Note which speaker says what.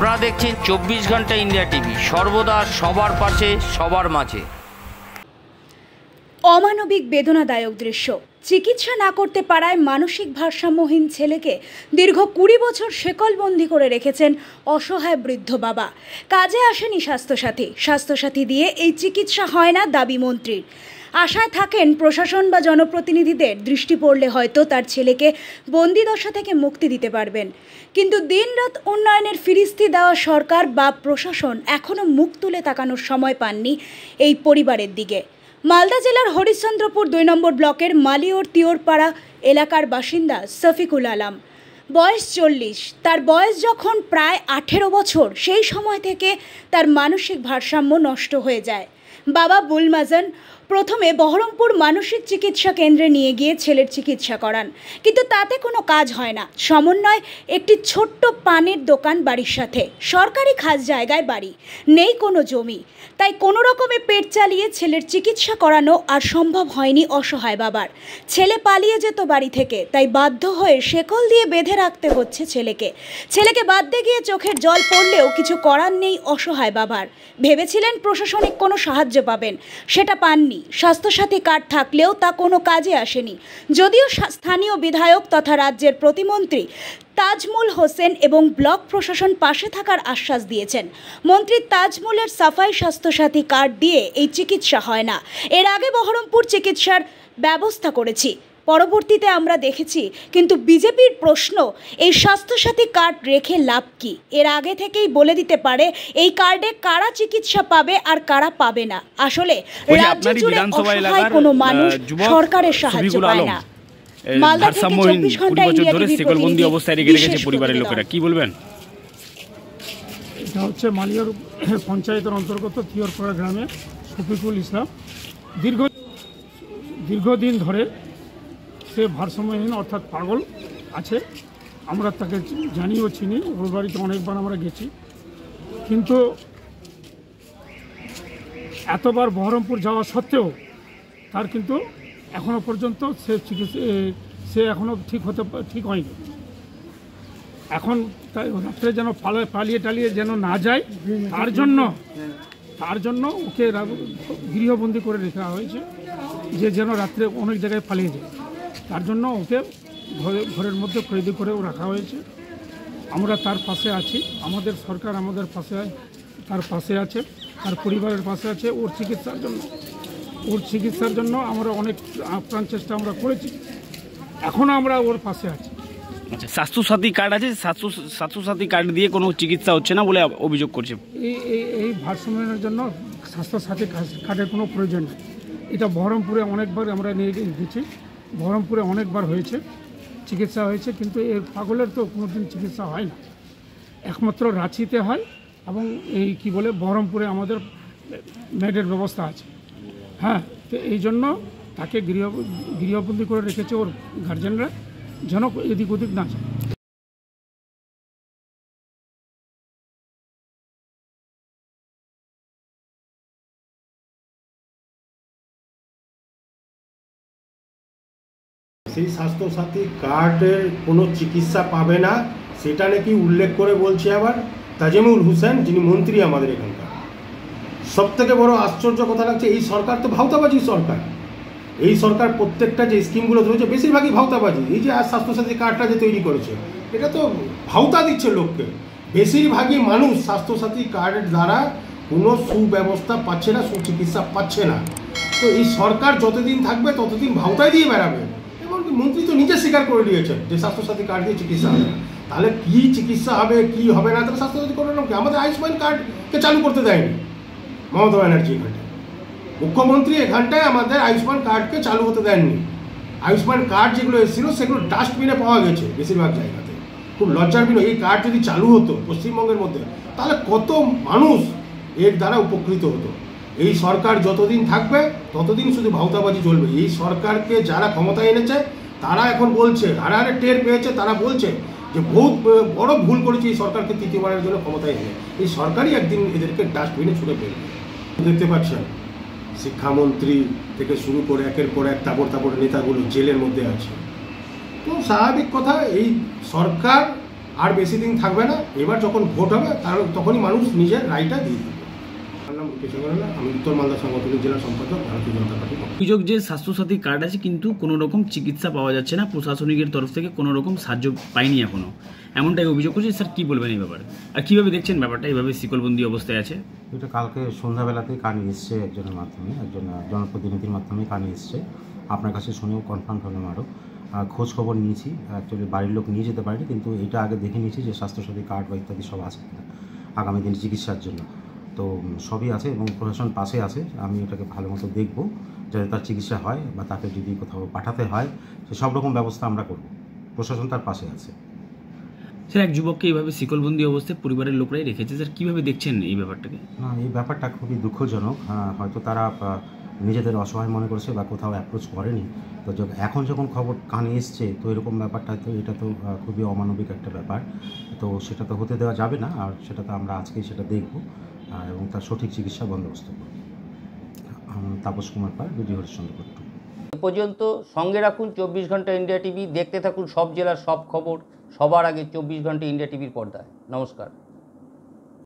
Speaker 1: আপনারা দেখছেন চব্বিশ ঘন্টা ইন্ডিয়া টিভি সর্বদা সবার পাশে সবার মাঝে
Speaker 2: অমানবিক বেদনাদায়ক দৃশ্য চিকিৎসা না করতে পারায় মানসিক ভারসাম্যহীন ছেলেকে দীর্ঘ কুড়ি বছর শেকলবন্দি করে রেখেছেন অসহায় বৃদ্ধ বাবা কাজে আসেনি স্বাস্থ্যসাথী স্বাস্থ্যসাথী দিয়ে এই চিকিৎসা হয় না দাবি মন্ত্রীর আশায় থাকেন প্রশাসন বা জনপ্রতিনিধিদের দৃষ্টি পড়লে হয়তো তার ছেলেকে বন্দিদশা থেকে মুক্তি দিতে পারবেন কিন্তু দিনরাত উন্নয়নের ফিরিস্তি দেওয়া সরকার বা প্রশাসন এখনও মুখ তুলে তাকানোর সময় পাননি এই পরিবারের দিকে মালদা জেলার হরিশ্চন্দ্রপুর দুই নম্বর ব্লকের মালিওর তিওরপাড়া এলাকার বাসিন্দা সফিকুল আলাম বয়স চল্লিশ তার বয়স যখন প্রায় আঠেরো বছর সেই সময় থেকে তার মানসিক ভারসাম্য নষ্ট হয়ে যায় বাবা বুলমাজান প্রথমে বহরমপুর মানসিক চিকিৎসা কেন্দ্রে নিয়ে গিয়ে ছেলের চিকিৎসা করান কিন্তু তাতে কোনো কাজ হয় না সমন্বয় একটি ছোট্ট পানের দোকান বাড়ির সাথে সরকারি খাস জায়গায় বাড়ি নেই কোনো জমি তাই কোনো রকমে পেট চালিয়ে ছেলের চিকিৎসা করানো আর সম্ভব হয়নি অসহায় বাবার ছেলে পালিয়ে যেত বাড়ি থেকে তাই বাধ্য হয়ে শেকল দিয়ে বেঁধে রাখতে হচ্ছে ছেলেকে ছেলেকে দিয়ে গিয়ে চোখের জল পড়লেও কিছু করার নেই অসহায় বাবার ভেবেছিলেন প্রশাসনিক কোনো সাহায্য সাহায্য পাবেন সেটা পাননি স্বাস্থ্যসাথী কার্ড থাকলেও তা কোনো কাজে আসেনি যদিও স্থানীয় বিধায়ক তথা রাজ্যের প্রতিমন্ত্রী তাজমুল হোসেন এবং ব্লক প্রশাসন পাশে থাকার আশ্বাস দিয়েছেন মন্ত্রী তাজমুলের সাফাই স্বাস্থ্যসাথী কার্ড দিয়ে এই চিকিৎসা হয় না এর আগে বহরমপুর চিকিৎসার ব্যবস্থা করেছি পরবর্তীতে আমরা দেখেছি কিন্তু বিজেপির প্রশ্ন এই স্বাস্থ্যসাথী কার্ড রেখে লাভ কি এর আগে থেকেই বলে দিতে পারে এই কার্ডে কারা চিকিৎসা পাবে আর কারা পাবে না আসলে কোনো মানুষ সরকারের সাহায্য পায় না দীর্ঘদিন
Speaker 3: ধরে সে ভারসাম্যহীন অর্থাৎ পাগল আছে আমরা তাকে জানিও চিনি ওর বাড়িতে অনেকবার আমরা গেছি কিন্তু এতবার বহরমপুর যাওয়া সত্ত্বেও তার কিন্তু এখনও পর্যন্ত সে চিকিৎসা সে এখনও ঠিক হতে ঠিক হয়নি এখন রাত্রে যেন পালে পালিয়ে টালিয়ে যেন না যায় তার জন্য তার জন্য ওকে গৃহবন্দী করে রেখা হয়েছে যে যেন রাত্রে অনেক জায়গায় পালিয়ে যায় তার জন্য ওকে ঘরে ঘরের মধ্যে খরিদি করেও রাখা হয়েছে আমরা তার পাশে আছি আমাদের সরকার আমাদের পাশে তার পাশে আছে তার পরিবারের পাশে আছে ওর চিকিৎসার জন্য ওর চিকিৎসার জন্য আমরা অনেক আপ্রাণ চেষ্টা আমরা করেছি এখন আমরা ওর পাশে আছি আচ্ছা স্বাস্থ্যসাথী কার্ড আছে স্বাস্থ্য স্বাস্থ্যসাথী কার্ড দিয়ে কোনো চিকিৎসা হচ্ছে না বলে অভিযোগ করছে এই এই ভারসাম্যের জন্য স্বাস্থ্যসাথী কার্ডের কোনো প্রয়োজন নেই এটা বহরমপুরে অনেকবার আমরা নিয়ে গেছি বহরমপুরে অনেকবার হয়েছে চিকিৎসা হয়েছে কিন্তু এর পাগলের তো কোনো দিন চিকিৎসা হয় না একমাত্র রাঁচিতে হয় এবং এই কি বলে বহরমপুরে আমাদের মেডের ব্যবস্থা আছে হ্যাঁ তো এই জন্য তাকে গৃহ গৃহবন্দী করে রেখেছে ওর গার্জেনরা
Speaker 1: যেন এদিক ওদিক না যায়
Speaker 2: সেই স্বাস্থ্যসাথী কার্ডের কোনো চিকিৎসা পাবে না সেটা নাকি উল্লেখ করে বলছি আবার
Speaker 1: তাজিমুল হুসেন যিনি মন্ত্রী আমাদের এখানকার সব থেকে বড় আশ্চর্য কথা লাগছে এই সরকার তো ভাওতাবাজি সরকার এই সরকার প্রত্যেকটা যে স্কিমগুলো ধরেছে বেশিরভাগই ভাওতাবাজি এই যে স্বাস্থ্যসাথী কার্ডটা যে তৈরি করেছে এটা তো ভাওতা দিচ্ছে লোককে বেশিরভাগই মানুষ স্বাস্থ্যসাথী কার্ডের দ্বারা কোনো সুব্যবস্থা পাচ্ছে না সুচিকিৎসা পাচ্ছে না তো এই সরকার যতদিন থাকবে ততদিন ভাওতায় দিয়ে বেড়াবে মন্ত্রী তো নিজে স্বীকার করে নিয়েছেন যে স্বাস্থ্যসাথী কার্ড দিয়ে চিকিৎসা হবে তাহলে কী চিকিৎসা হবে কী হবে না তাহলে স্বাস্থ্যসাথী করে নাম কি আমাদের আয়ুষ্মান কার্ডকে চালু করতে দেয়নি মমতা ব্যানার্জি এখানটায় মুখ্যমন্ত্রী এখানটায় আমাদের আয়ুষ্মান কার্ডকে চালু হতে দেননি আয়ুষ্মান কার্ড যেগুলো এসেছিল সেগুলো ডাস্টবিনে পাওয়া গেছে বেশিরভাগ জায়গাতে খুব লজ্জার বিনয় এই কার্ড যদি চালু হতো পশ্চিমবঙ্গের মধ্যে তাহলে কত মানুষ এর দ্বারা উপকৃত হতো এই সরকার যতদিন থাকবে ততদিন শুধু ভাওতাবাজি চলবে এই সরকারকে যারা ক্ষমতা এনেছে তারা এখন বলছে আরে টের পেয়েছে তারা বলছে যে বহুত বড় ভুল করেছে এই সরকারকে তৃতীয়বারের জন্য ক্ষমতায় এনে এই সরকারই একদিন এদেরকে ডাস্টবিনে ছুটে ফেলবে দেখতে পাচ্ছেন শিক্ষামন্ত্রী থেকে শুরু করে একের পর এক তাপর তাপর নেতাগুলো জেলের মধ্যে আছে তো স্বাভাবিক কথা এই সরকার আর বেশি দিন থাকবে না এবার যখন ভোট হবে তাহলে তখনই মানুষ নিজের রায়টা দিয়ে দেবে
Speaker 3: অভিযোগ যে স্বাস্থ্যসাথী কার্ড আছে কিন্তু কোনো রকম চিকিৎসা পাওয়া যাচ্ছে না প্রশাসনিকের তরফ থেকে কোনো রকম সাহায্য পায়নি এখনো এমনটাই অভিযোগ করছে স্যার কী বলবেন এই ব্যাপারে আর কীভাবে দেখছেন ব্যাপারটা এইভাবে শিকলবন্দি অবস্থায় আছে
Speaker 4: এটা কালকে সন্ধ্যাবেলাতেই কানে এসছে একজনের মাধ্যমে একজন জনপ্রতিনিধির মাধ্যমে কানে এসছে আপনার কাছে শুনেও কনফার্ম হলাম আরও খোঁজ খবর নিয়েছি অ্যাকচুয়ালি বাড়ির লোক নিয়ে যেতে পারেনি কিন্তু এটা আগে দেখে নিয়েছি যে স্বাস্থ্যসাথী কার্ড বা ইত্যাদি সব আছে আগামী দিন চিকিৎসার জন্য তো সবই আছে এবং প্রশাসন পাশে আছে আমি এটাকে ভালো মতো দেখবো যাতে তার চিকিৎসা হয় বা তাকে যদি কোথাও পাঠাতে হয় সে সব রকম ব্যবস্থা আমরা করব প্রশাসন তার পাশে আছে
Speaker 3: স্যার এক যুবককে এইভাবে শিকলবন্দি অবস্থায় পরিবারের লোকরাই রেখেছে স্যার কীভাবে দেখছেন এই ব্যাপারটাকে
Speaker 4: না এই ব্যাপারটা খুবই দুঃখজনক হয়তো তারা নিজেদের অসহায় মনে করছে বা কোথাও অ্যাপ্রোচ করেনি তো এখন যখন খবর কানে এসছে তো এরকম ব্যাপারটা তো এটা তো খুবই অমানবিক একটা ব্যাপার তো সেটা তো হতে দেওয়া যাবে না আর সেটা তো আমরা আজকেই সেটা দেখব এবং তার সঠিক চিকিৎসা বন্দোবস্ত তাপস কুমার পাল বিডি হরিশ্চন্দ্র পট্টু
Speaker 1: পর্যন্ত সঙ্গে রাখুন চব্বিশ ঘন্টা ইন্ডিয়া টিভি দেখতে থাকুন সব জেলার সব খবর সবার আগে চব্বিশ ঘন্টা ইন্ডিয়া টিভির পর্দায় নমস্কার